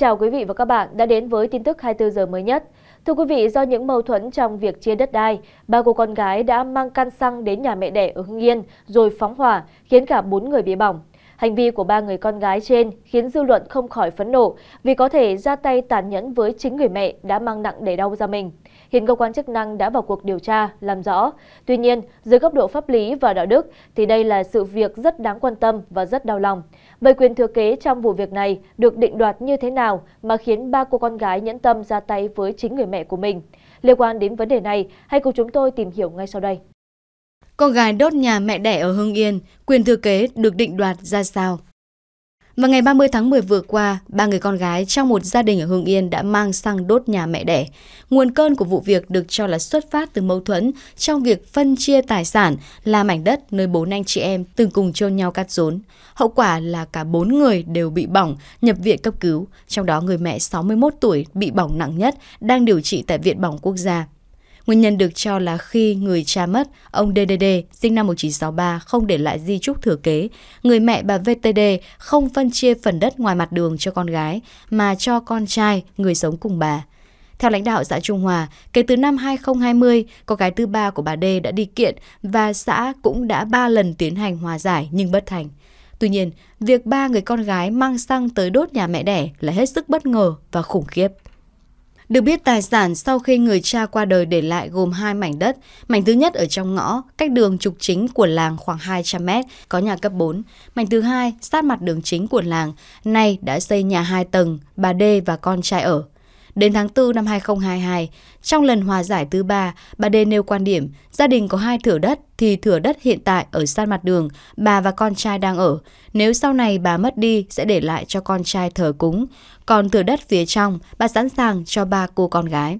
chào quý vị và các bạn đã đến với tin tức 24 giờ mới nhất. Thưa quý vị, do những mâu thuẫn trong việc chia đất đai, ba cô con gái đã mang can xăng đến nhà mẹ đẻ ở Hưng Yên rồi phóng hỏa, khiến cả bốn người bị bỏng hành vi của ba người con gái trên khiến dư luận không khỏi phẫn nộ vì có thể ra tay tàn nhẫn với chính người mẹ đã mang nặng để đau ra mình hiện cơ quan chức năng đã vào cuộc điều tra làm rõ tuy nhiên dưới góc độ pháp lý và đạo đức thì đây là sự việc rất đáng quan tâm và rất đau lòng vậy quyền thừa kế trong vụ việc này được định đoạt như thế nào mà khiến ba cô con gái nhẫn tâm ra tay với chính người mẹ của mình liên quan đến vấn đề này hãy cùng chúng tôi tìm hiểu ngay sau đây con gái đốt nhà mẹ đẻ ở Hưng Yên, quyền thừa kế được định đoạt ra sao? Vào ngày 30 tháng 10 vừa qua, ba người con gái trong một gia đình ở Hưng Yên đã mang xăng đốt nhà mẹ đẻ. Nguồn cơn của vụ việc được cho là xuất phát từ mâu thuẫn trong việc phân chia tài sản là mảnh đất nơi bốn anh chị em từng cùng chôn nhau cắt rốn. Hậu quả là cả bốn người đều bị bỏng, nhập viện cấp cứu, trong đó người mẹ 61 tuổi bị bỏng nặng nhất đang điều trị tại Viện Bỏng Quốc gia. Nguyên nhân được cho là khi người cha mất, ông DDD sinh năm 1963 không để lại di trúc thừa kế, người mẹ bà VTD không phân chia phần đất ngoài mặt đường cho con gái mà cho con trai, người sống cùng bà. Theo lãnh đạo xã Trung Hòa, kể từ năm 2020, cô gái thứ ba của bà D đã đi kiện và xã cũng đã ba lần tiến hành hòa giải nhưng bất thành. Tuy nhiên, việc ba người con gái mang xăng tới đốt nhà mẹ đẻ là hết sức bất ngờ và khủng khiếp. Được biết tài sản sau khi người cha qua đời để lại gồm hai mảnh đất. Mảnh thứ nhất ở trong ngõ, cách đường trục chính của làng khoảng 200 mét, có nhà cấp 4. Mảnh thứ hai, sát mặt đường chính của làng, nay đã xây nhà hai tầng, bà D và con trai ở. Đến tháng 4 năm 2022, trong lần hòa giải thứ ba, bà D nêu quan điểm gia đình có hai thửa đất thì thửa đất hiện tại ở sát mặt đường bà và con trai đang ở. Nếu sau này bà mất đi sẽ để lại cho con trai thờ cúng. Còn thửa đất phía trong, bà sẵn sàng cho ba cô con gái.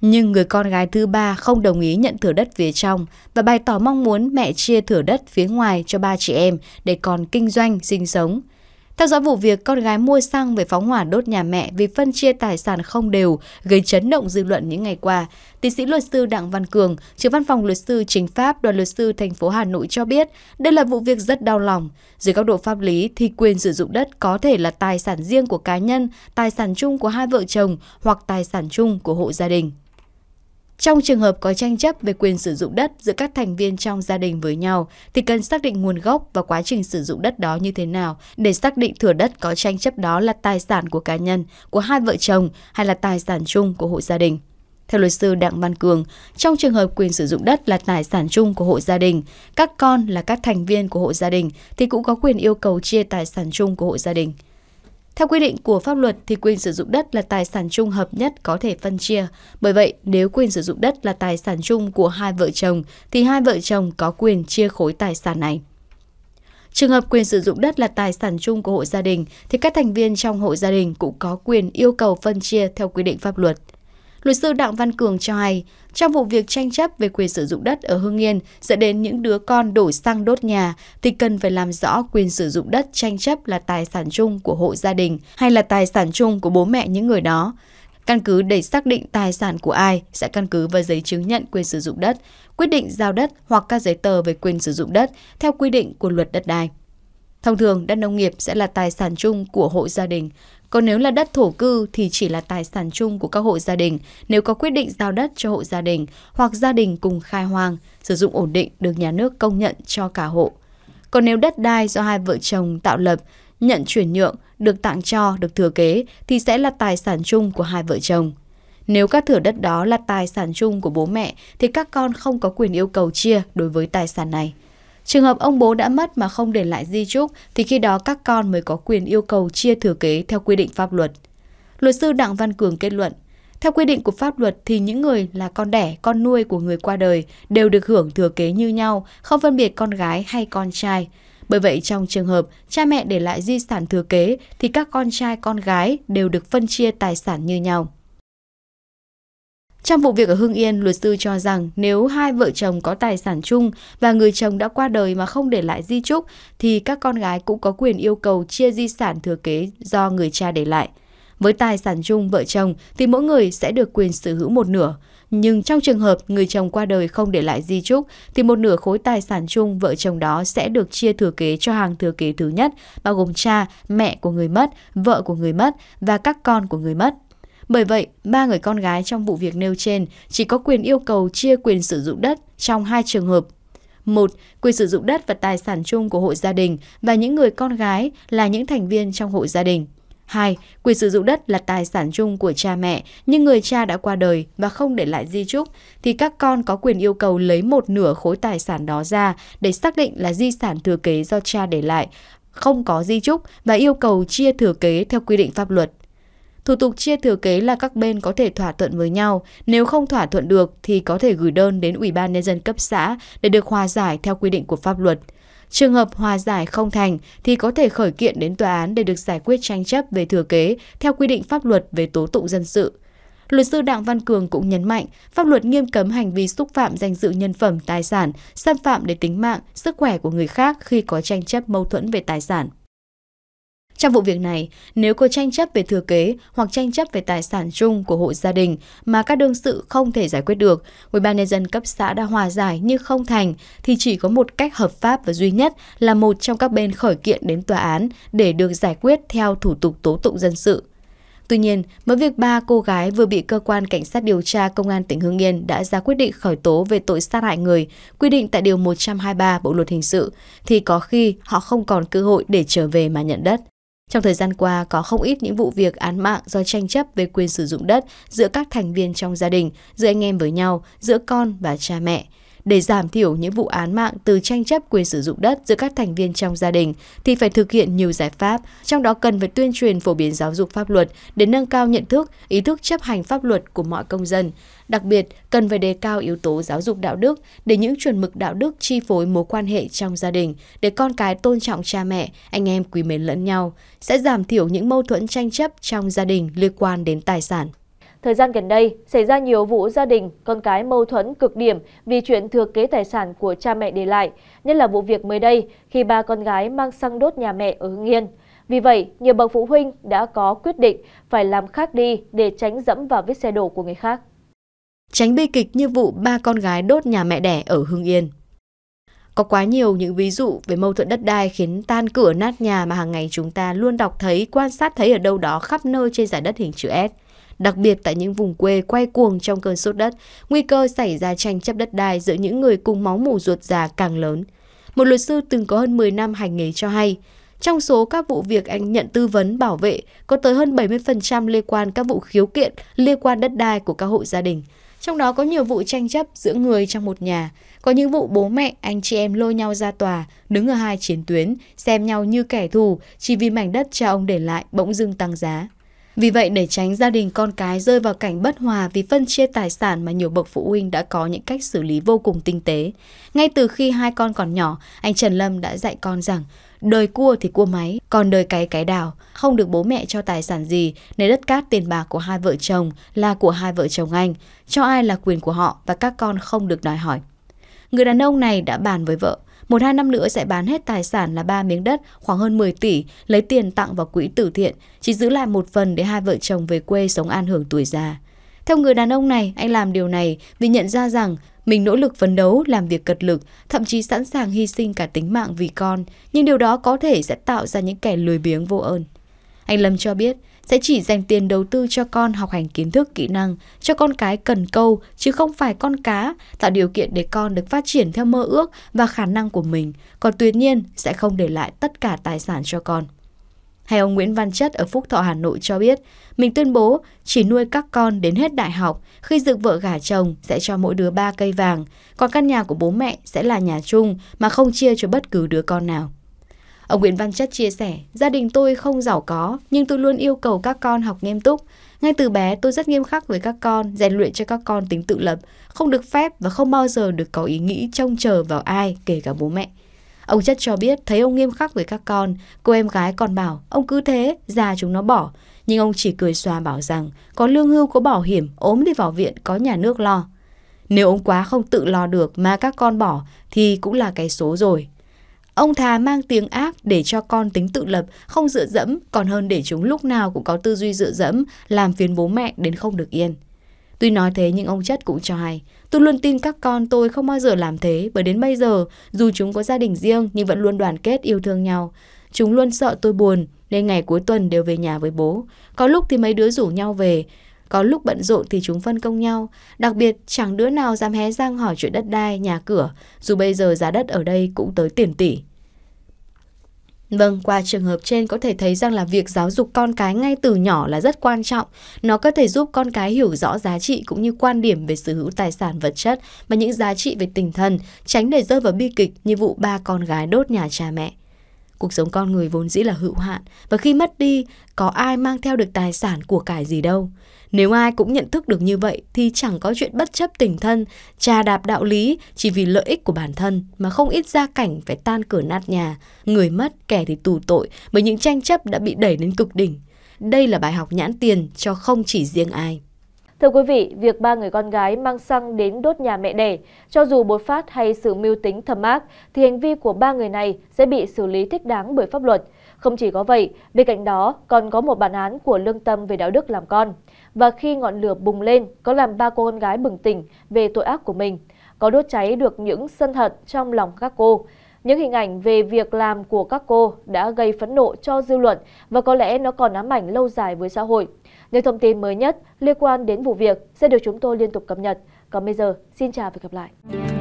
Nhưng người con gái thứ ba không đồng ý nhận thửa đất phía trong và bày tỏ mong muốn mẹ chia thửa đất phía ngoài cho ba chị em để còn kinh doanh, sinh sống. Theo dõi vụ việc con gái mua xăng về phóng hỏa đốt nhà mẹ vì phân chia tài sản không đều gây chấn động dư luận những ngày qua, tiến sĩ luật sư Đặng Văn Cường, trưởng văn phòng luật sư chính pháp đoàn luật sư thành phố Hà Nội cho biết đây là vụ việc rất đau lòng. Dưới góc độ pháp lý thì quyền sử dụng đất có thể là tài sản riêng của cá nhân, tài sản chung của hai vợ chồng hoặc tài sản chung của hộ gia đình. Trong trường hợp có tranh chấp về quyền sử dụng đất giữa các thành viên trong gia đình với nhau thì cần xác định nguồn gốc và quá trình sử dụng đất đó như thế nào để xác định thửa đất có tranh chấp đó là tài sản của cá nhân, của hai vợ chồng hay là tài sản chung của hộ gia đình. Theo luật sư Đặng Văn Cường, trong trường hợp quyền sử dụng đất là tài sản chung của hộ gia đình, các con là các thành viên của hộ gia đình thì cũng có quyền yêu cầu chia tài sản chung của hộ gia đình. Theo quy định của pháp luật thì quyền sử dụng đất là tài sản chung hợp nhất có thể phân chia. Bởi vậy, nếu quyền sử dụng đất là tài sản chung của hai vợ chồng thì hai vợ chồng có quyền chia khối tài sản này. Trường hợp quyền sử dụng đất là tài sản chung của hộ gia đình thì các thành viên trong hộ gia đình cũng có quyền yêu cầu phân chia theo quy định pháp luật luật sư đặng văn cường cho hay trong vụ việc tranh chấp về quyền sử dụng đất ở hương yên dẫn đến những đứa con đổ xăng đốt nhà thì cần phải làm rõ quyền sử dụng đất tranh chấp là tài sản chung của hộ gia đình hay là tài sản chung của bố mẹ những người đó căn cứ để xác định tài sản của ai sẽ căn cứ vào giấy chứng nhận quyền sử dụng đất quyết định giao đất hoặc các giấy tờ về quyền sử dụng đất theo quy định của luật đất đai Thông thường, đất nông nghiệp sẽ là tài sản chung của hộ gia đình, còn nếu là đất thổ cư thì chỉ là tài sản chung của các hộ gia đình nếu có quyết định giao đất cho hộ gia đình hoặc gia đình cùng khai hoang, sử dụng ổn định được nhà nước công nhận cho cả hộ. Còn nếu đất đai do hai vợ chồng tạo lập, nhận chuyển nhượng, được tặng cho, được thừa kế thì sẽ là tài sản chung của hai vợ chồng. Nếu các thửa đất đó là tài sản chung của bố mẹ thì các con không có quyền yêu cầu chia đối với tài sản này. Trường hợp ông bố đã mất mà không để lại di chúc thì khi đó các con mới có quyền yêu cầu chia thừa kế theo quy định pháp luật. Luật sư Đặng Văn Cường kết luận, theo quy định của pháp luật thì những người là con đẻ, con nuôi của người qua đời đều được hưởng thừa kế như nhau, không phân biệt con gái hay con trai. Bởi vậy trong trường hợp cha mẹ để lại di sản thừa kế thì các con trai con gái đều được phân chia tài sản như nhau. Trong vụ việc ở Hưng Yên, luật sư cho rằng nếu hai vợ chồng có tài sản chung và người chồng đã qua đời mà không để lại di chúc, thì các con gái cũng có quyền yêu cầu chia di sản thừa kế do người cha để lại. Với tài sản chung vợ chồng thì mỗi người sẽ được quyền sở hữu một nửa. Nhưng trong trường hợp người chồng qua đời không để lại di chúc, thì một nửa khối tài sản chung vợ chồng đó sẽ được chia thừa kế cho hàng thừa kế thứ nhất, bao gồm cha, mẹ của người mất, vợ của người mất và các con của người mất. Bởi vậy, ba người con gái trong vụ việc nêu trên chỉ có quyền yêu cầu chia quyền sử dụng đất trong hai trường hợp. Một, quyền sử dụng đất và tài sản chung của hộ gia đình và những người con gái là những thành viên trong hộ gia đình. hai Quyền sử dụng đất là tài sản chung của cha mẹ, nhưng người cha đã qua đời và không để lại di chúc, thì các con có quyền yêu cầu lấy một nửa khối tài sản đó ra để xác định là di sản thừa kế do cha để lại, không có di chúc và yêu cầu chia thừa kế theo quy định pháp luật. Thủ tục chia thừa kế là các bên có thể thỏa thuận với nhau, nếu không thỏa thuận được thì có thể gửi đơn đến Ủy ban nhân dân cấp xã để được hòa giải theo quy định của pháp luật. Trường hợp hòa giải không thành thì có thể khởi kiện đến tòa án để được giải quyết tranh chấp về thừa kế theo quy định pháp luật về tố tụng dân sự. Luật sư Đặng Văn Cường cũng nhấn mạnh, pháp luật nghiêm cấm hành vi xúc phạm danh dự nhân phẩm, tài sản, xâm phạm đến tính mạng, sức khỏe của người khác khi có tranh chấp mâu thuẫn về tài sản. Trong vụ việc này, nếu có tranh chấp về thừa kế hoặc tranh chấp về tài sản chung của hộ gia đình mà các đương sự không thể giải quyết được, ubnd cấp xã đã hòa giải nhưng không thành thì chỉ có một cách hợp pháp và duy nhất là một trong các bên khởi kiện đến tòa án để được giải quyết theo thủ tục tố tụng dân sự. Tuy nhiên, với việc ba cô gái vừa bị cơ quan cảnh sát điều tra công an tỉnh Hưng Yên đã ra quyết định khởi tố về tội sát hại người quy định tại điều 123 Bộ luật hình sự thì có khi họ không còn cơ hội để trở về mà nhận đất. Trong thời gian qua, có không ít những vụ việc án mạng do tranh chấp về quyền sử dụng đất giữa các thành viên trong gia đình, giữa anh em với nhau, giữa con và cha mẹ để giảm thiểu những vụ án mạng từ tranh chấp quyền sử dụng đất giữa các thành viên trong gia đình thì phải thực hiện nhiều giải pháp, trong đó cần phải tuyên truyền phổ biến giáo dục pháp luật để nâng cao nhận thức, ý thức chấp hành pháp luật của mọi công dân. Đặc biệt, cần phải đề cao yếu tố giáo dục đạo đức để những chuẩn mực đạo đức chi phối mối quan hệ trong gia đình, để con cái tôn trọng cha mẹ, anh em quý mến lẫn nhau, sẽ giảm thiểu những mâu thuẫn tranh chấp trong gia đình liên quan đến tài sản thời gian gần đây xảy ra nhiều vụ gia đình con cái mâu thuẫn cực điểm vì chuyện thừa kế tài sản của cha mẹ để lại nhất là vụ việc mới đây khi ba con gái mang xăng đốt nhà mẹ ở hưng yên vì vậy nhiều bậc phụ huynh đã có quyết định phải làm khác đi để tránh dẫm vào vết xe đổ của người khác tránh bi kịch như vụ ba con gái đốt nhà mẹ đẻ ở hưng yên có quá nhiều những ví dụ về mâu thuẫn đất đai khiến tan cửa nát nhà mà hàng ngày chúng ta luôn đọc thấy, quan sát thấy ở đâu đó khắp nơi trên giải đất hình chữ S đặc biệt tại những vùng quê quay cuồng trong cơn sốt đất, nguy cơ xảy ra tranh chấp đất đai giữa những người cùng máu mủ ruột già càng lớn. Một luật sư từng có hơn 10 năm hành nghề cho hay, trong số các vụ việc anh nhận tư vấn bảo vệ, có tới hơn 70% liên quan các vụ khiếu kiện liên quan đất đai của các hộ gia đình. Trong đó có nhiều vụ tranh chấp giữa người trong một nhà, có những vụ bố mẹ, anh chị em lôi nhau ra tòa, đứng ở hai chiến tuyến, xem nhau như kẻ thù chỉ vì mảnh đất cha ông để lại bỗng dưng tăng giá. Vì vậy, để tránh gia đình con cái rơi vào cảnh bất hòa vì phân chia tài sản mà nhiều bậc phụ huynh đã có những cách xử lý vô cùng tinh tế. Ngay từ khi hai con còn nhỏ, anh Trần Lâm đã dạy con rằng đời cua thì cua máy, còn đời cái cái đào. Không được bố mẹ cho tài sản gì, nếu đất cát tiền bạc của hai vợ chồng là của hai vợ chồng anh. Cho ai là quyền của họ và các con không được đòi hỏi. Người đàn ông này đã bàn với vợ, một hai năm nữa sẽ bán hết tài sản là ba miếng đất khoảng hơn 10 tỷ, lấy tiền tặng vào quỹ từ thiện, chỉ giữ lại một phần để hai vợ chồng về quê sống an hưởng tuổi già. Theo người đàn ông này, anh làm điều này vì nhận ra rằng mình nỗ lực phấn đấu, làm việc cật lực, thậm chí sẵn sàng hy sinh cả tính mạng vì con, nhưng điều đó có thể sẽ tạo ra những kẻ lười biếng vô ơn. Anh Lâm cho biết, sẽ chỉ dành tiền đầu tư cho con học hành kiến thức kỹ năng cho con cái cần câu chứ không phải con cá tạo điều kiện để con được phát triển theo mơ ước và khả năng của mình còn tuyệt nhiên sẽ không để lại tất cả tài sản cho con hay ông Nguyễn Văn Chất ở Phúc Thọ Hà Nội cho biết, mình tuyên bố chỉ nuôi các con đến hết đại học, khi dựng vợ gả chồng sẽ cho mỗi đứa ba cây vàng, còn căn nhà của bố mẹ sẽ là nhà chung mà không chia cho bất cứ đứa con nào. Ông Nguyễn Văn Chất chia sẻ, gia đình tôi không giàu có, nhưng tôi luôn yêu cầu các con học nghiêm túc. Ngay từ bé tôi rất nghiêm khắc với các con, rèn luyện cho các con tính tự lập, không được phép và không bao giờ được có ý nghĩ trông chờ vào ai, kể cả bố mẹ. Ông Chất cho biết thấy ông nghiêm khắc với các con, cô em gái còn bảo ông cứ thế, già chúng nó bỏ. Nhưng ông chỉ cười xòa bảo rằng có lương hưu có bảo hiểm, ốm đi vào viện có nhà nước lo. Nếu ông quá không tự lo được mà các con bỏ thì cũng là cái số rồi, Ông thà mang tiếng ác để cho con tính tự lập, không dựa dẫm, còn hơn để chúng lúc nào cũng có tư duy dựa dẫm, làm phiền bố mẹ đến không được yên. Tuy nói thế nhưng ông Chất cũng cho hay, tôi luôn tin các con tôi không bao giờ làm thế bởi đến bây giờ, dù chúng có gia đình riêng nhưng vẫn luôn đoàn kết yêu thương nhau. Chúng luôn sợ tôi buồn nên ngày cuối tuần đều về nhà với bố. Có lúc thì mấy đứa rủ nhau về, có lúc bận rộn thì chúng phân công nhau, đặc biệt chẳng đứa nào dám hé răng hỏi chuyện đất đai, nhà cửa, dù bây giờ giá đất ở đây cũng tới tiền tỷ. Vâng, qua trường hợp trên có thể thấy rằng là việc giáo dục con cái ngay từ nhỏ là rất quan trọng. Nó có thể giúp con cái hiểu rõ giá trị cũng như quan điểm về sở hữu tài sản vật chất và những giá trị về tinh thần, tránh để rơi vào bi kịch như vụ ba con gái đốt nhà cha mẹ. Cuộc sống con người vốn dĩ là hữu hạn và khi mất đi, có ai mang theo được tài sản của cải gì đâu. Nếu ai cũng nhận thức được như vậy thì chẳng có chuyện bất chấp tình thân, trà đạp đạo lý chỉ vì lợi ích của bản thân mà không ít gia cảnh phải tan cửa nát nhà, người mất kẻ thì tù tội bởi những tranh chấp đã bị đẩy đến cực đỉnh. Đây là bài học nhãn tiền cho không chỉ riêng ai. Thưa quý vị, việc ba người con gái mang xăng đến đốt nhà mẹ đẻ, cho dù bột phát hay sự mưu tính thầm ác, thì hành vi của ba người này sẽ bị xử lý thích đáng bởi pháp luật. Không chỉ có vậy, bên cạnh đó còn có một bản án của lương tâm về đạo đức làm con và khi ngọn lửa bùng lên có làm ba cô con gái bừng tỉnh về tội ác của mình có đốt cháy được những sân hận trong lòng các cô những hình ảnh về việc làm của các cô đã gây phẫn nộ cho dư luận và có lẽ nó còn ám ảnh lâu dài với xã hội. Những thông tin mới nhất liên quan đến vụ việc sẽ được chúng tôi liên tục cập nhật. Còn bây giờ, xin chào và gặp lại.